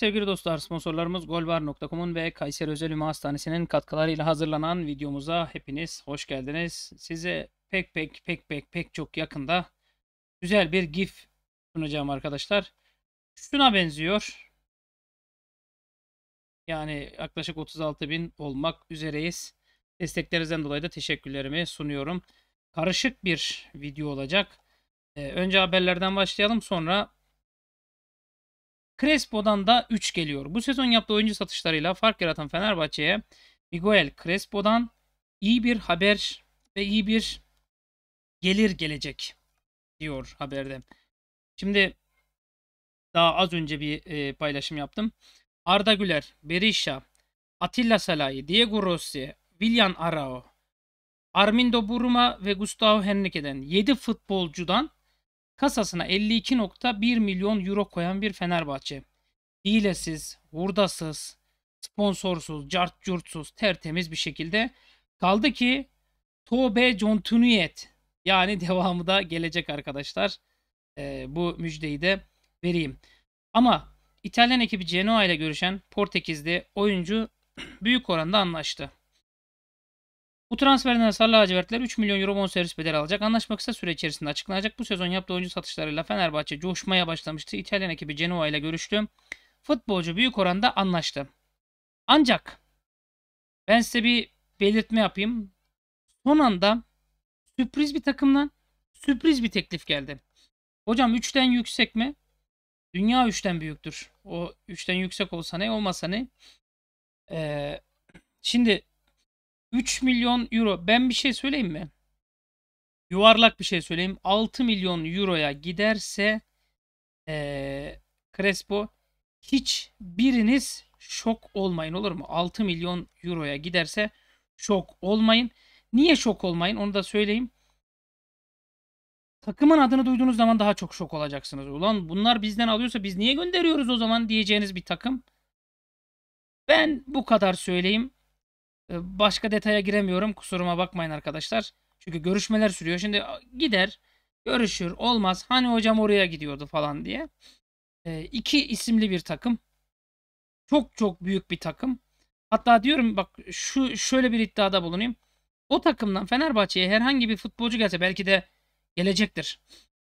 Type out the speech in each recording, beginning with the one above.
sevgili dostlar sponsorlarımız golvar.com'un ve Kayseri Özel Üma Hastanesi'nin katkılarıyla hazırlanan videomuza hepiniz hoş geldiniz. Size pek pek pek pek pek çok yakında güzel bir gif sunacağım arkadaşlar. Şuna benziyor. Yani yaklaşık 36 bin olmak üzereyiz. Desteklerinizden dolayı da teşekkürlerimi sunuyorum. Karışık bir video olacak. Ee, önce haberlerden başlayalım sonra Crespo'dan da 3 geliyor. Bu sezon yaptığı oyuncu satışlarıyla fark yaratan Fenerbahçe'ye Miguel Crespo'dan iyi bir haber ve iyi bir gelir gelecek diyor haberde. Şimdi daha az önce bir e, paylaşım yaptım. Arda Güler, Berisha, Atilla Salai, Diego Rossi, William Arao, Armindo Buruma ve Gustavo Henrique'den 7 futbolcudan kasasına 52.1 milyon euro koyan bir Fenerbahçe. Hilesiz, hurdasız, sponsorsuz, cart curtsuz, tertemiz bir şekilde. Kaldı ki Tobe Contuniyet yani devamı da gelecek arkadaşlar. Ee, bu müjdeyi de vereyim. Ama İtalyan ekibi Genoa ile görüşen Portekizli oyuncu büyük oranda anlaştı. Bu transferden hasarlı lacivertler 3 milyon euro bonservis bedeli alacak. Anlaşma kısa süre içerisinde açıklanacak. Bu sezon yaptığı oyuncu satışlarıyla Fenerbahçe coşmaya başlamıştı. İtalyan ekibi Genoa ile görüştü. Futbolcu büyük oranda anlaştı. Ancak ben size bir belirtme yapayım. Son anda sürpriz bir takımdan sürpriz bir teklif geldi. Hocam 3'ten yüksek mi? Dünya 3'ten büyüktür. O 3'ten yüksek olsa ne olmasa ne? Ee, şimdi 3 milyon euro. Ben bir şey söyleyeyim mi? Yuvarlak bir şey söyleyeyim. 6 milyon euroya giderse ee, Crespo hiç biriniz şok olmayın olur mu? 6 milyon euroya giderse şok olmayın. Niye şok olmayın onu da söyleyeyim. Takımın adını duyduğunuz zaman daha çok şok olacaksınız. Ulan bunlar bizden alıyorsa biz niye gönderiyoruz o zaman diyeceğiniz bir takım. Ben bu kadar söyleyeyim. Ee, başka detaya giremiyorum. Kusuruma bakmayın arkadaşlar. Çünkü görüşmeler sürüyor. Şimdi gider, görüşür, olmaz. Hani hocam oraya gidiyordu falan diye. E, iki isimli bir takım. Çok çok büyük bir takım. Hatta diyorum bak şu şöyle bir iddiada bulunayım. O takımdan Fenerbahçe'ye herhangi bir futbolcu gelse belki de gelecektir.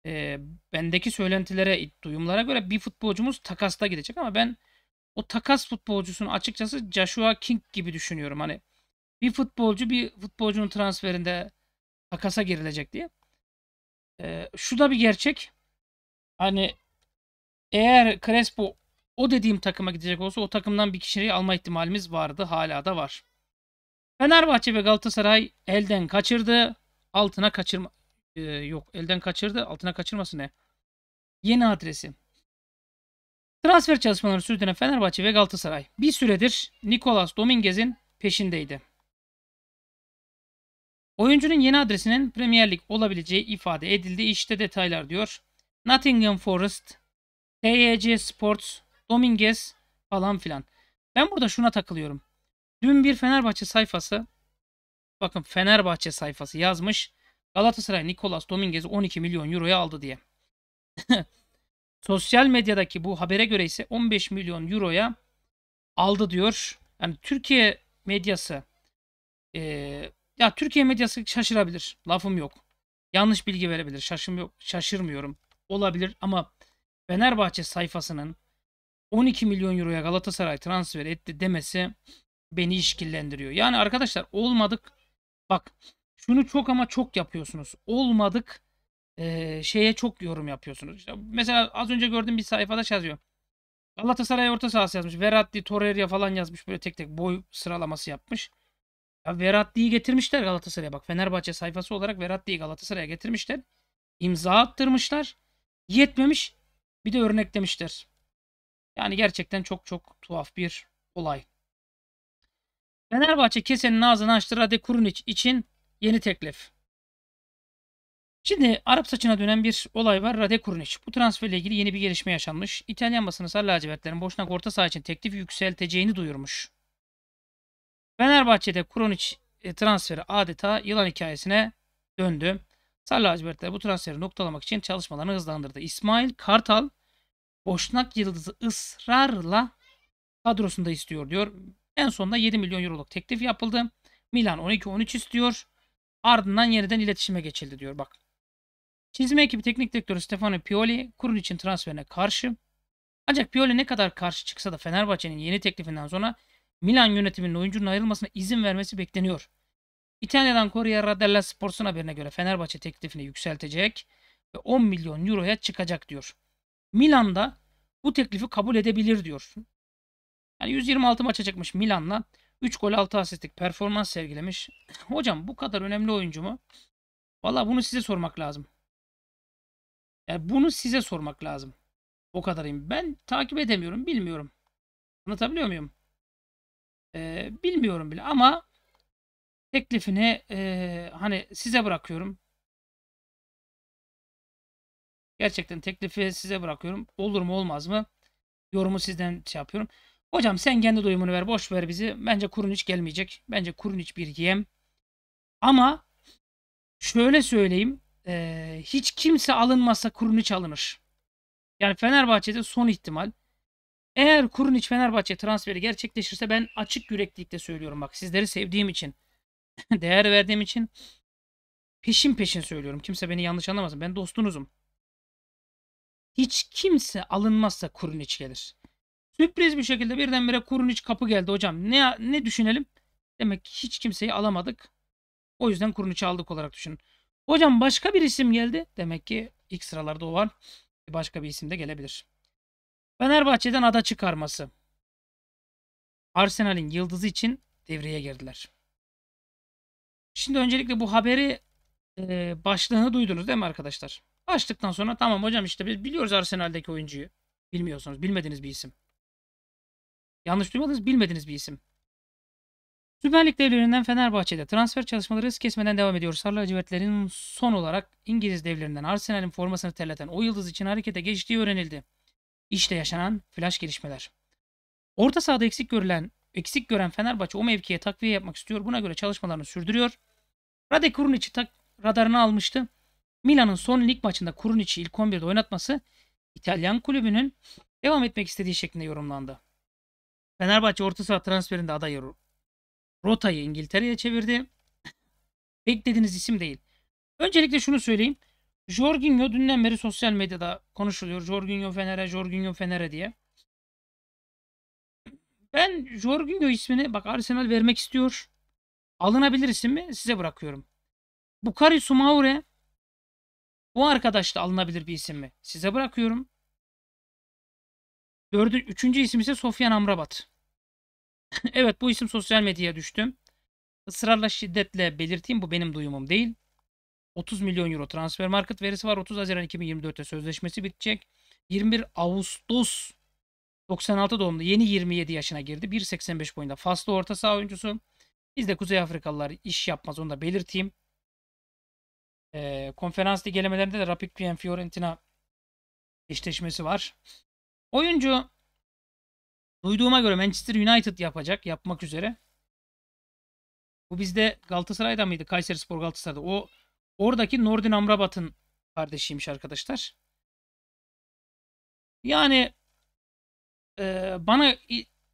E, bendeki söylentilere, duyumlara göre bir futbolcumuz takasta gidecek ama ben o takas futbolcusunu açıkçası Joshua King gibi düşünüyorum. Hani bir futbolcu bir futbolcunun transferinde takasa girilecek diye. Ee, şu da bir gerçek. Hani eğer Crespo o dediğim takıma gidecek olsa o takımdan bir kişiyi alma ihtimalimiz vardı. Hala da var. Fenerbahçe ve Galatasaray elden kaçırdı. Altına kaçırma... Ee, yok elden kaçırdı. Altına kaçırması ne? Yeni adresi. Transfer çalışmaları sürdüren Fenerbahçe ve Galatasaray bir süredir Nicolas Dominguez'in peşindeydi. Oyuncunun yeni adresinin Premier Lig olabileceği ifade edildi. İşte detaylar diyor. Nottingham Forest, TYC Sports, Dominguez falan filan. Ben burada şuna takılıyorum. Dün bir Fenerbahçe sayfası bakın Fenerbahçe sayfası yazmış. Galatasaray Nicolas Dominguez'i 12 milyon euroya aldı diye. Sosyal medyadaki bu habere göre ise 15 milyon euroya aldı diyor. Yani Türkiye medyası e, ya Türkiye medyası şaşırabilir. Lafım yok. Yanlış bilgi verebilir. Şaşım yok, şaşırmıyorum. Olabilir ama Fenerbahçe sayfasının 12 milyon euroya Galatasaray transfer etti demesi beni işkillendiriyor. Yani arkadaşlar olmadık bak şunu çok ama çok yapıyorsunuz. Olmadık e, şeye çok yorum yapıyorsunuz. İşte mesela az önce gördüğüm bir sayfada şey yazıyor. Galatasaray orta sahası yazmış. Veratti, Torreira falan yazmış. Böyle tek tek boy sıralaması yapmış. Ya Verratti'yi getirmişler Galatasaray'a. Bak Fenerbahçe sayfası olarak Veratti'yi Galatasaray'a getirmişler. İmza attırmışlar. Yetmemiş. Bir de örneklemişler. Yani gerçekten çok çok tuhaf bir olay. Fenerbahçe kesenin ağzını açtı Rade Kurunic için yeni teklif. Şimdi Arap saçına dönen bir olay var. Rade Kurunic. Bu transferle ilgili yeni bir gelişme yaşanmış. İtalyan basını Sarı Lacivertlerin Boşnak orta saha için teklif yükselteceğini duyurmuş. Fenerbahçe'de Kurunic e, transferi adeta yılan hikayesine döndü. Sarı lacivertler bu transferi noktalamak için çalışmalarını hızlandırdı. İsmail Kartal Boşnak Yıldız'ı ısrarla kadrosunda istiyor diyor. En sonunda 7 milyon euroluk teklif yapıldı. Milan 12-13 istiyor. Ardından yeniden iletişime geçildi diyor. Bak Çizme ekibi teknik direktörü Stefano Pioli kurun için transferine karşı. Ancak Pioli ne kadar karşı çıksa da Fenerbahçe'nin yeni teklifinden sonra Milan yönetiminin oyuncunun ayrılmasına izin vermesi bekleniyor. İtalya'dan Corriere della Sport'un haberine göre Fenerbahçe teklifini yükseltecek ve 10 milyon euroya çıkacak diyor. Milan da bu teklifi kabul edebilir diyor. Yani 126 maça çıkmış Milan'la 3 gol 6 asistlik performans sergilemiş. Hocam bu kadar önemli oyuncu mu? Valla bunu size sormak lazım. Yani bunu size sormak lazım. O kadarıyım. Ben takip edemiyorum. Bilmiyorum. Anlatabiliyor muyum? Ee, bilmiyorum bile ama teklifini e, hani size bırakıyorum. Gerçekten teklifi size bırakıyorum. Olur mu olmaz mı? Yorumu sizden şey yapıyorum. Hocam sen kendi duyumunu ver. Boş ver bizi. Bence kurun hiç gelmeyecek. Bence kurun hiç bir yem. Ama şöyle söyleyeyim e, hiç kimse alınmasa Kurniç alınır. Yani Fenerbahçe'de son ihtimal. Eğer Kurniç Fenerbahçe transferi gerçekleşirse ben açık yüreklilikle söylüyorum bak sizleri sevdiğim için, değer verdiğim için peşin peşin söylüyorum. Kimse beni yanlış anlamasın. Ben dostunuzum. Hiç kimse alınmazsa Kurniç gelir. Sürpriz bir şekilde birdenbire Kurniç kapı geldi hocam. Ne ne düşünelim? Demek ki hiç kimseyi alamadık. O yüzden Kurniç'i aldık olarak düşünün. Hocam başka bir isim geldi. Demek ki ilk sıralarda o var. Başka bir isim de gelebilir. Fenerbahçe'den ada çıkarması. Arsenal'in yıldızı için devreye girdiler. Şimdi öncelikle bu haberi e, başlığını duydunuz değil mi arkadaşlar? Açtıktan sonra tamam hocam işte biz biliyoruz Arsenal'deki oyuncuyu. Bilmiyorsunuz. Bilmediğiniz bir isim. Yanlış duymadınız. Bilmediğiniz bir isim. Süper Lig devlerinden Fenerbahçe'de transfer çalışmaları hız kesmeden devam ediyor. Sarı lacivertlerin son olarak İngiliz devlerinden Arsenal'in formasını terleten o yıldız için harekete geçtiği öğrenildi. İşte yaşanan flash gelişmeler. Orta sahada eksik görülen eksik gören Fenerbahçe o mevkiye takviye yapmak istiyor. Buna göre çalışmalarını sürdürüyor. Rade Kurunic'i tak radarına almıştı. Milan'ın son lig maçında Kurunic'i ilk 11'de oynatması İtalyan kulübünün devam etmek istediği şeklinde yorumlandı. Fenerbahçe orta saha transferinde aday rotayı İngiltere'ye çevirdi. Beklediğiniz isim değil. Öncelikle şunu söyleyeyim. Jorginho dünden beri sosyal medyada konuşuluyor. Jorginho Fener'e, Jorginho Fener'e diye. Ben Jorginho ismini bak Arsenal vermek istiyor. Alınabilir isim mi? Size bırakıyorum. Bukari Sumaure bu arkadaş da alınabilir bir isim mi? Size bırakıyorum. Dördü, üçüncü isim ise Sofyan Amrabat. evet bu isim sosyal medyaya düştü. Israrla şiddetle belirteyim bu benim duyumum değil. 30 milyon euro transfer market verisi var. 30 Haziran 2024'te sözleşmesi bitecek. 21 Ağustos 96 doğumlu yeni 27 yaşına girdi. 1.85 boyunda faslı orta saha oyuncusu. Bizde Kuzey Afrikalılar iş yapmaz onu da belirteyim. Ee, konferans lig de Rapid Wien Fiorentina eşleşmesi var. Oyuncu Duyduğuma göre Manchester United yapacak, yapmak üzere. Bu bizde Galatasaray'da mıydı? Kayseri Spor Galatasaray'da. O oradaki Nordin Amrabat'ın kardeşiymiş arkadaşlar. Yani e, bana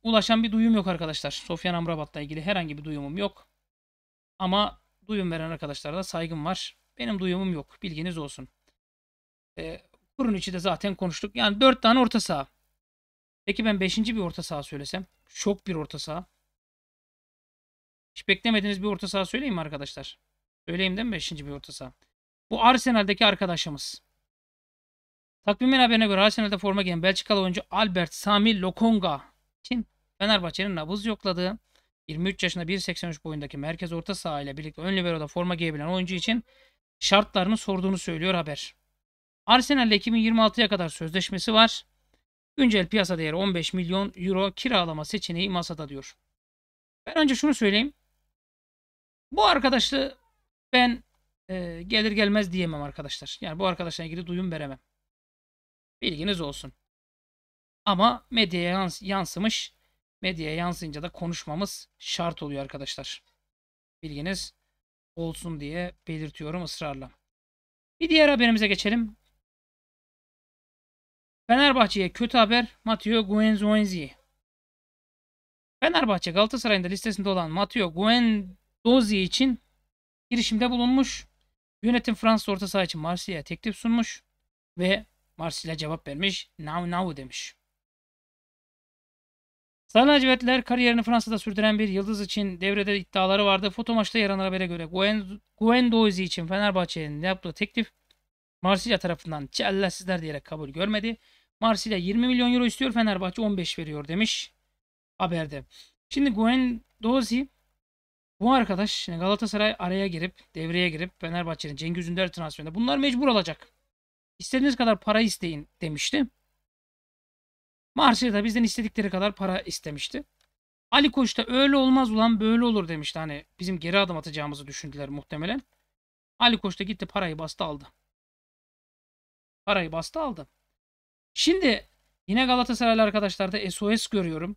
ulaşan bir duyum yok arkadaşlar. Sofyan Amrabat'la ilgili herhangi bir duyumum yok. Ama duyum veren arkadaşlara da saygım var. Benim duyumum yok. Bilginiz olsun. E, kurun içi de zaten konuştuk. Yani 4 tane orta saha. Peki ben 5. bir orta saha söylesem. Şok bir orta saha. Hiç beklemediğiniz bir orta saha söyleyeyim mi arkadaşlar? Söyleyeyim değil mi 5. bir orta saha? Bu Arsenal'deki arkadaşımız. Takvimin haberine göre Arsenal'de forma giyen Belçikalı oyuncu Albert Sami Lokonga için Fenerbahçe'nin nabız yokladığı 23 yaşında 1.83 boyundaki merkez orta saha ile birlikte ön liberoda forma giyebilen oyuncu için şartlarını sorduğunu söylüyor haber. Arsenal'le 2026'ya kadar sözleşmesi var. Güncel piyasa değeri 15 milyon euro kiralama seçeneği masada diyor. Ben önce şunu söyleyeyim. Bu arkadaşı ben e, gelir gelmez diyemem arkadaşlar. Yani bu arkadaşla ilgili duyum veremem. Bilginiz olsun. Ama medyaya yans yansımış. Medyaya yansıyınca da konuşmamız şart oluyor arkadaşlar. Bilginiz olsun diye belirtiyorum ısrarla. Bir diğer haberimize geçelim. Fenerbahçe'ye kötü haber Matteo Guendouzi. Fenerbahçe Galatasaray'ın da listesinde olan Matteo Guendouzi için girişimde bulunmuş. Yönetim Fransız orta saha için Marsilya'ya teklif sunmuş ve Marsilya cevap vermiş. Now now demiş. Sarı lacivertliler kariyerini Fransa'da sürdüren bir yıldız için devrede iddiaları vardı. Foto maçta yer alan habere göre Guendouzi için Fenerbahçe'nin yaptığı teklif Marsilya tarafından çellesizler diyerek kabul görmedi. Marsilya 20 milyon euro istiyor. Fenerbahçe 15 veriyor demiş haberde. Şimdi Guendouzi bu arkadaş Galatasaray araya girip devreye girip Fenerbahçe'nin Cengiz Ünder transferinde bunlar mecbur alacak. İstediğiniz kadar para isteyin demişti. Marsilya da bizden istedikleri kadar para istemişti. Ali Koç da öyle olmaz ulan böyle olur demişti. Hani bizim geri adım atacağımızı düşündüler muhtemelen. Ali Koç da gitti parayı bastı aldı. Parayı bastı aldı. Şimdi yine Galatasaraylı arkadaşlarda SOS görüyorum.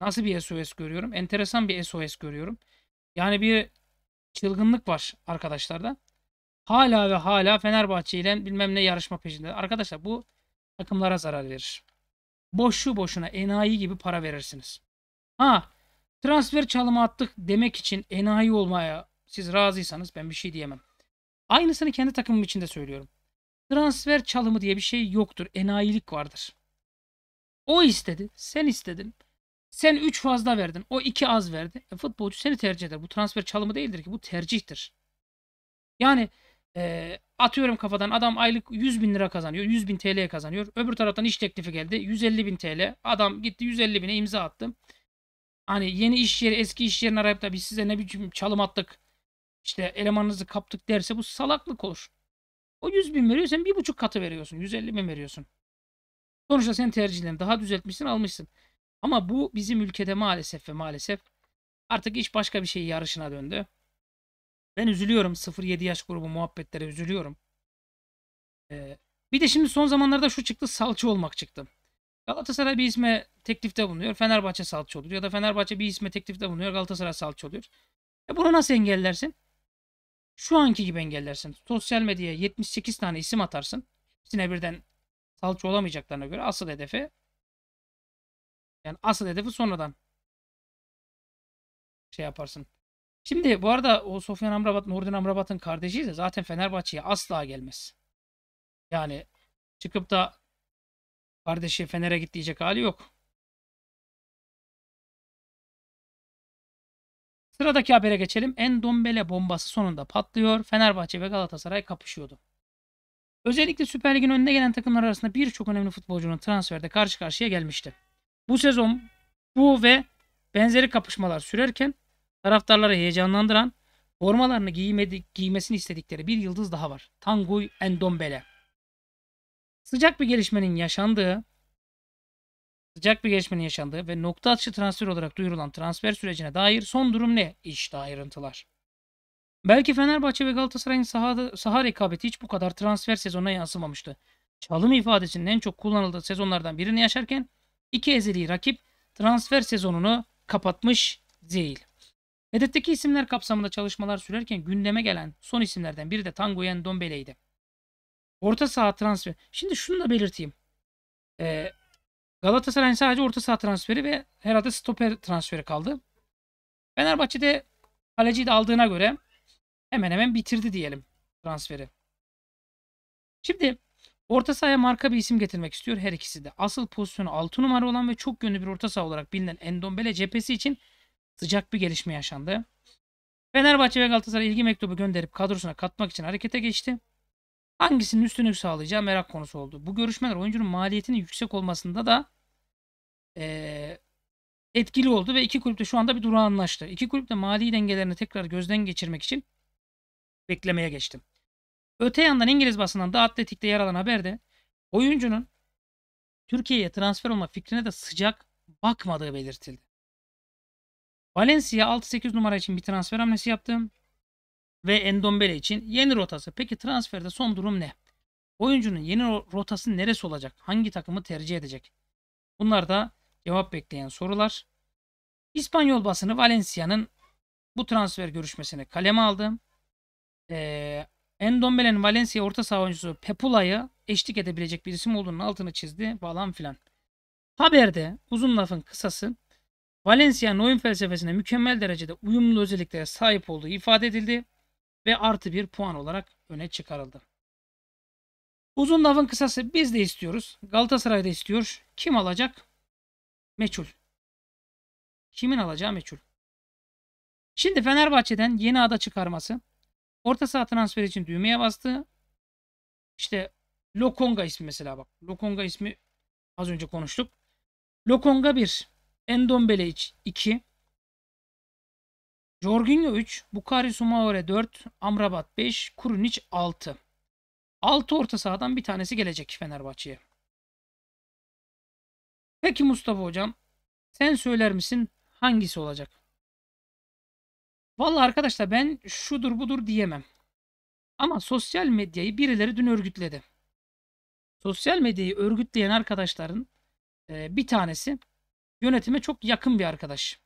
Nasıl bir SOS görüyorum? Enteresan bir SOS görüyorum. Yani bir çılgınlık var arkadaşlarda. Hala ve hala Fenerbahçe ile bilmem ne yarışma peşinde. Arkadaşlar bu takımlara zarar verir. Boşu boşuna enayi gibi para verirsiniz. Ha transfer çalımı attık demek için enayi olmaya siz razıysanız ben bir şey diyemem. Aynısını kendi takımım için de söylüyorum. Transfer çalımı diye bir şey yoktur. Enayilik vardır. O istedi. Sen istedin. Sen 3 fazla verdin. O 2 az verdi. E, futbolcu seni tercih eder. Bu transfer çalımı değildir ki. Bu tercihtir. Yani e, atıyorum kafadan adam aylık 100 bin lira kazanıyor. 100 bin TL kazanıyor. Öbür taraftan iş teklifi geldi. 150 bin TL. Adam gitti 150 bine imza attı. Hani yeni iş yeri eski iş yerini arayıp da biz size ne biçim çalım attık. İşte elemanınızı kaptık derse bu salaklık olur. O 100 bin veriyor. Sen bir buçuk katı veriyorsun. 150 bin veriyorsun. Sonuçta sen tercihlerini daha düzeltmişsin almışsın. Ama bu bizim ülkede maalesef ve maalesef artık iş başka bir şey yarışına döndü. Ben üzülüyorum 0-7 yaş grubu muhabbetlere üzülüyorum. Ee, bir de şimdi son zamanlarda şu çıktı salça olmak çıktı. Galatasaray bir isme teklifte bulunuyor. Fenerbahçe salça olur Ya da Fenerbahçe bir isme teklifte bulunuyor. Galatasaray salça oluyor. E bunu nasıl engellersin? Şu anki gibi engellersin. Sosyal medyaya 78 tane isim atarsın. Hepsine birden salça olamayacaklarına göre asıl hedefi yani asıl hedefi sonradan şey yaparsın. Şimdi bu arada o Sofyan Amrabat, Nurdin Amrabat'ın kardeşi de zaten Fenerbahçe'ye asla gelmez. Yani çıkıp da kardeşi Fener'e git diyecek hali yok. Sıradaki habere geçelim. Endombele bombası sonunda patlıyor. Fenerbahçe ve Galatasaray kapışıyordu. Özellikle Süper Lig'in önüne gelen takımlar arasında birçok önemli futbolcunun transferde karşı karşıya gelmişti. Bu sezon bu ve benzeri kapışmalar sürerken taraftarları heyecanlandıran formalarını giymedi, giymesini istedikleri bir yıldız daha var. Tanguy Endombele. Sıcak bir gelişmenin yaşandığı sıcak bir gelişmenin yaşandığı ve nokta atışı transfer olarak duyurulan transfer sürecine dair son durum ne? İşte ayrıntılar. Belki Fenerbahçe ve Galatasaray'ın sahada, saha rekabeti hiç bu kadar transfer sezonuna yansımamıştı. Çalım ifadesinin en çok kullanıldığı sezonlardan birini yaşarken iki ezeli rakip transfer sezonunu kapatmış değil. Hedefteki isimler kapsamında çalışmalar sürerken gündeme gelen son isimlerden biri de Tango Endombele'ydi. Orta saha transfer. Şimdi şunu da belirteyim. Ee, Galatasaray'ın sadece orta saha transferi ve herhalde stoper transferi kaldı. Fenerbahçe'de kaleciyi de aldığına göre hemen hemen bitirdi diyelim transferi. Şimdi orta sahaya marka bir isim getirmek istiyor her ikisi de. Asıl pozisyonu 6 numara olan ve çok yönlü bir orta saha olarak bilinen Endombele cephesi için sıcak bir gelişme yaşandı. Fenerbahçe ve Galatasaray ilgi mektubu gönderip kadrosuna katmak için harekete geçti. Hangisinin üstünlük sağlayacağı merak konusu oldu. Bu görüşmeler oyuncunun maliyetinin yüksek olmasında da e, etkili oldu ve iki kulüp de şu anda bir durağa anlaştı. İki kulüp de mali dengelerini tekrar gözden geçirmek için beklemeye geçti. Öte yandan İngiliz basından da Atletik'te yer alan haberde oyuncunun Türkiye'ye transfer olma fikrine de sıcak bakmadığı belirtildi. Valencia 6-8 numara için bir transfer hamlesi yaptım ve Endombele için yeni rotası. Peki transferde son durum ne? Oyuncunun yeni rotası neresi olacak? Hangi takımı tercih edecek? Bunlar da Cevap bekleyen sorular. İspanyol basını Valencia'nın bu transfer görüşmesini kaleme aldı. Ee, Endombele'nin Valencia orta saha oyuncusu Pepula'yı eşlik edebilecek bir isim olduğunun altını çizdi falan filan. Haberde uzun lafın kısası Valencia'nın oyun felsefesine mükemmel derecede uyumlu özelliklere sahip olduğu ifade edildi ve artı bir puan olarak öne çıkarıldı. Uzun lafın kısası biz de istiyoruz. Galatasaray da istiyor. Kim alacak? meçhul. Kimin alacağı meçhul. Şimdi Fenerbahçe'den yeni ada çıkarması. Orta saha transferi için düğmeye bastı. İşte Lokonga ismi mesela bak. Lokonga ismi az önce konuştuk. Lokonga 1. Endombele 2. Jorginho 3. Bukari Sumaore 4. Amrabat 5. Kurunic 6. 6 orta sahadan bir tanesi gelecek Fenerbahçe'ye. Peki Mustafa hocam sen söyler misin hangisi olacak? Vallahi arkadaşlar ben şudur budur diyemem. Ama sosyal medyayı birileri dün örgütledi. Sosyal medyayı örgütleyen arkadaşların e, bir tanesi yönetime çok yakın bir arkadaş.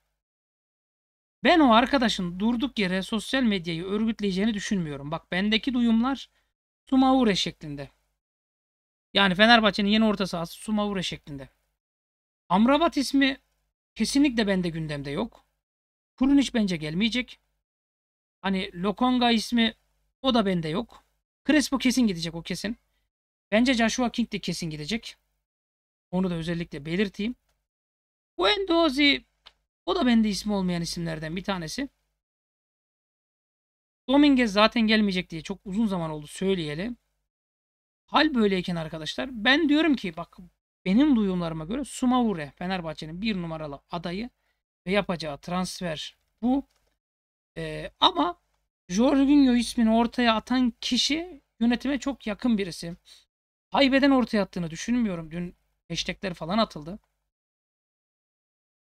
Ben o arkadaşın durduk yere sosyal medyayı örgütleyeceğini düşünmüyorum. Bak bendeki duyumlar Sumaure şeklinde. Yani Fenerbahçe'nin yeni orta sahası Sumaure şeklinde. Amrabat ismi kesinlikle bende gündemde yok. Kurun hiç bence gelmeyecek. Hani Lokonga ismi o da bende yok. Crespo kesin gidecek o kesin. Bence Joshua King de kesin gidecek. Onu da özellikle belirteyim. Bu Endozi o da bende ismi olmayan isimlerden bir tanesi. Dominguez zaten gelmeyecek diye çok uzun zaman oldu söyleyelim. Hal böyleyken arkadaşlar ben diyorum ki bak benim duyumlarıma göre Sumaure Fenerbahçe'nin bir numaralı adayı ve yapacağı transfer bu. Ee, ama Jorginho ismini ortaya atan kişi yönetime çok yakın birisi. Haybeden ortaya attığını düşünmüyorum. Dün hashtagler falan atıldı.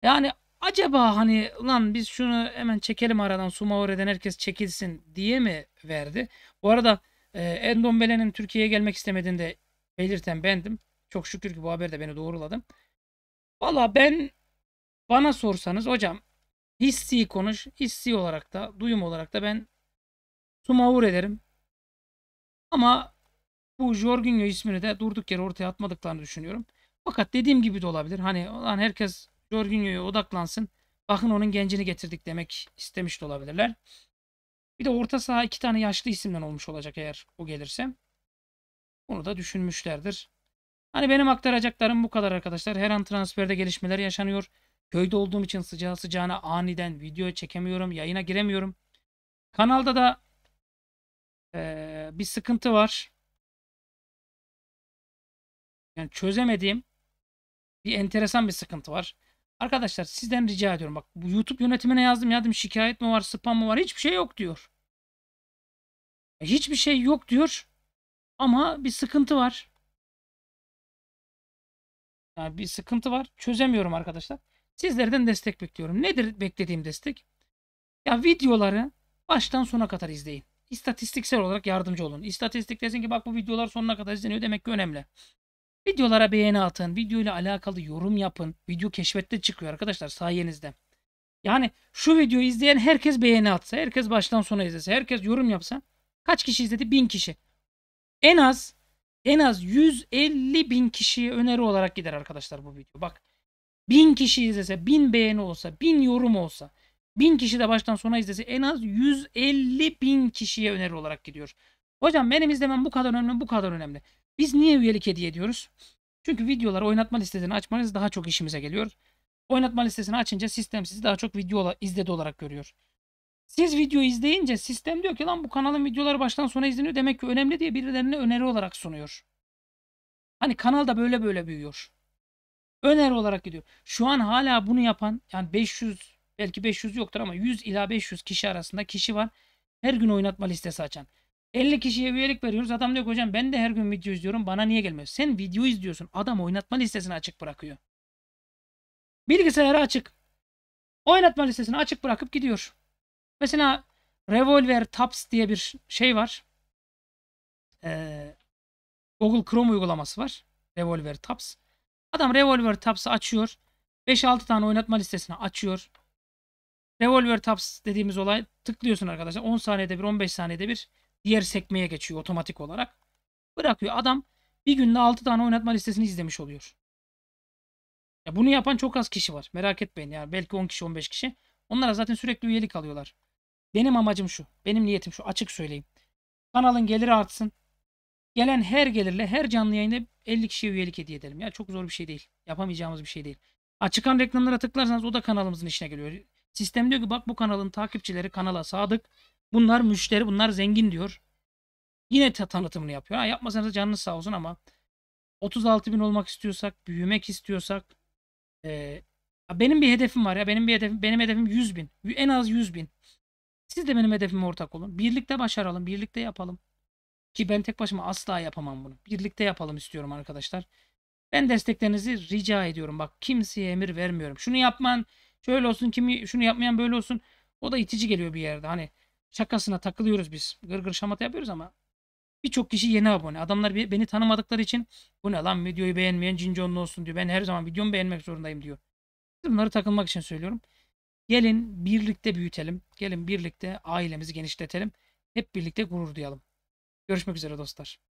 Yani acaba hani lan biz şunu hemen çekelim aradan Sumaore'den herkes çekilsin diye mi verdi? Bu arada e, Endombele'nin Türkiye'ye gelmek istemediğini de belirten bendim. Çok şükür ki bu haber de beni doğruladım. Valla ben bana sorsanız hocam hissi konuş. Hissi olarak da duyum olarak da ben Sumavur ederim. Ama bu Jorginho ismini de durduk yere ortaya atmadıklarını düşünüyorum. Fakat dediğim gibi de olabilir. Hani olan herkes Jorginho'ya odaklansın. Bakın onun gencini getirdik demek istemiş de olabilirler. Bir de orta saha iki tane yaşlı isimden olmuş olacak eğer o gelirse. Onu da düşünmüşlerdir. Hani benim aktaracaklarım bu kadar arkadaşlar. Her an transferde gelişmeler yaşanıyor. Köyde olduğum için sıcağı sıcağına aniden video çekemiyorum. Yayına giremiyorum. Kanalda da ee, bir sıkıntı var. Yani çözemediğim bir enteresan bir sıkıntı var. Arkadaşlar sizden rica ediyorum. Bak bu YouTube yönetimine yazdım. Yazdım şikayet mi var, spam mı var? Hiçbir şey yok diyor. E, hiçbir şey yok diyor. Ama bir sıkıntı var. Yani bir sıkıntı var. Çözemiyorum arkadaşlar. Sizlerden destek bekliyorum. Nedir beklediğim destek? Ya videoları baştan sona kadar izleyin. İstatistiksel olarak yardımcı olun. İstatistik desin ki bak bu videolar sonuna kadar izleniyor demek ki önemli. Videolara beğeni atın. Video ile alakalı yorum yapın. Video keşfette çıkıyor arkadaşlar sayenizde. Yani şu videoyu izleyen herkes beğeni atsa, herkes baştan sona izlese, herkes yorum yapsa kaç kişi izledi? Bin kişi. En az en az 150 bin kişiye öneri olarak gider arkadaşlar bu video. Bak 1000 kişi izlese, 1000 beğeni olsa, 1000 yorum olsa, 1000 kişi de baştan sona izlese en az 150 bin kişiye öneri olarak gidiyor. Hocam benim izlemem bu kadar önemli, bu kadar önemli. Biz niye üyelik hediye ediyoruz? Çünkü videoları oynatma listesini açmanız daha çok işimize geliyor. Oynatma listesini açınca sistem sizi daha çok video izledi olarak görüyor. Siz video izleyince sistem diyor ki lan bu kanalın videoları baştan sona izleniyor demek ki önemli diye birilerine öneri olarak sunuyor. Hani kanal da böyle böyle büyüyor. Öneri olarak gidiyor. Şu an hala bunu yapan yani 500 belki 500 yoktur ama 100 ila 500 kişi arasında kişi var. Her gün oynatma listesi açan. 50 kişiye üyelik veriyoruz. Adam diyor ki hocam ben de her gün video izliyorum. Bana niye gelmiyor? Sen video izliyorsun. Adam oynatma listesini açık bırakıyor. Bilgisayarı açık. Oynatma listesini açık bırakıp gidiyor. Mesela Revolver Tabs diye bir şey var. Ee, Google Chrome uygulaması var. Revolver Tabs. Adam Revolver Tabs'ı açıyor. 5-6 tane oynatma listesini açıyor. Revolver Tabs dediğimiz olay tıklıyorsun arkadaşlar. 10 saniyede bir 15 saniyede bir diğer sekmeye geçiyor otomatik olarak. Bırakıyor. Adam bir günde 6 tane oynatma listesini izlemiş oluyor. Ya bunu yapan çok az kişi var. Merak etmeyin yani belki 10 kişi 15 kişi. Onlara zaten sürekli üyelik alıyorlar. Benim amacım şu. Benim niyetim şu. Açık söyleyeyim. Kanalın geliri artsın. Gelen her gelirle her canlı yayında 50 kişiye üyelik hediye edelim. Ya çok zor bir şey değil. Yapamayacağımız bir şey değil. Ha, çıkan reklamlara tıklarsanız o da kanalımızın işine geliyor. Sistem diyor ki bak bu kanalın takipçileri kanala sadık. Bunlar müşteri, bunlar zengin diyor. Yine tanıtımını yapıyor. Ha, yapmasanız canınız sağ olsun ama 36 bin olmak istiyorsak, büyümek istiyorsak e, benim bir hedefim var ya. Benim bir hedefim, benim hedefim 100 bin. En az 100 bin. Siz de benim hedefime ortak olun. Birlikte başaralım, birlikte yapalım. Ki ben tek başıma asla yapamam bunu. Birlikte yapalım istiyorum arkadaşlar. Ben desteklerinizi rica ediyorum. Bak kimseye emir vermiyorum. Şunu yapman şöyle olsun, kimi şunu yapmayan böyle olsun. O da itici geliyor bir yerde. Hani şakasına takılıyoruz biz. Gırgır gır şamata yapıyoruz ama birçok kişi yeni abone. Adamlar beni tanımadıkları için bu ne lan videoyu beğenmeyen cinconlu olsun diyor. Ben her zaman videomu beğenmek zorundayım diyor. Bunları takılmak için söylüyorum. Gelin birlikte büyütelim. Gelin birlikte ailemizi genişletelim. Hep birlikte gurur duyalım. Görüşmek üzere dostlar.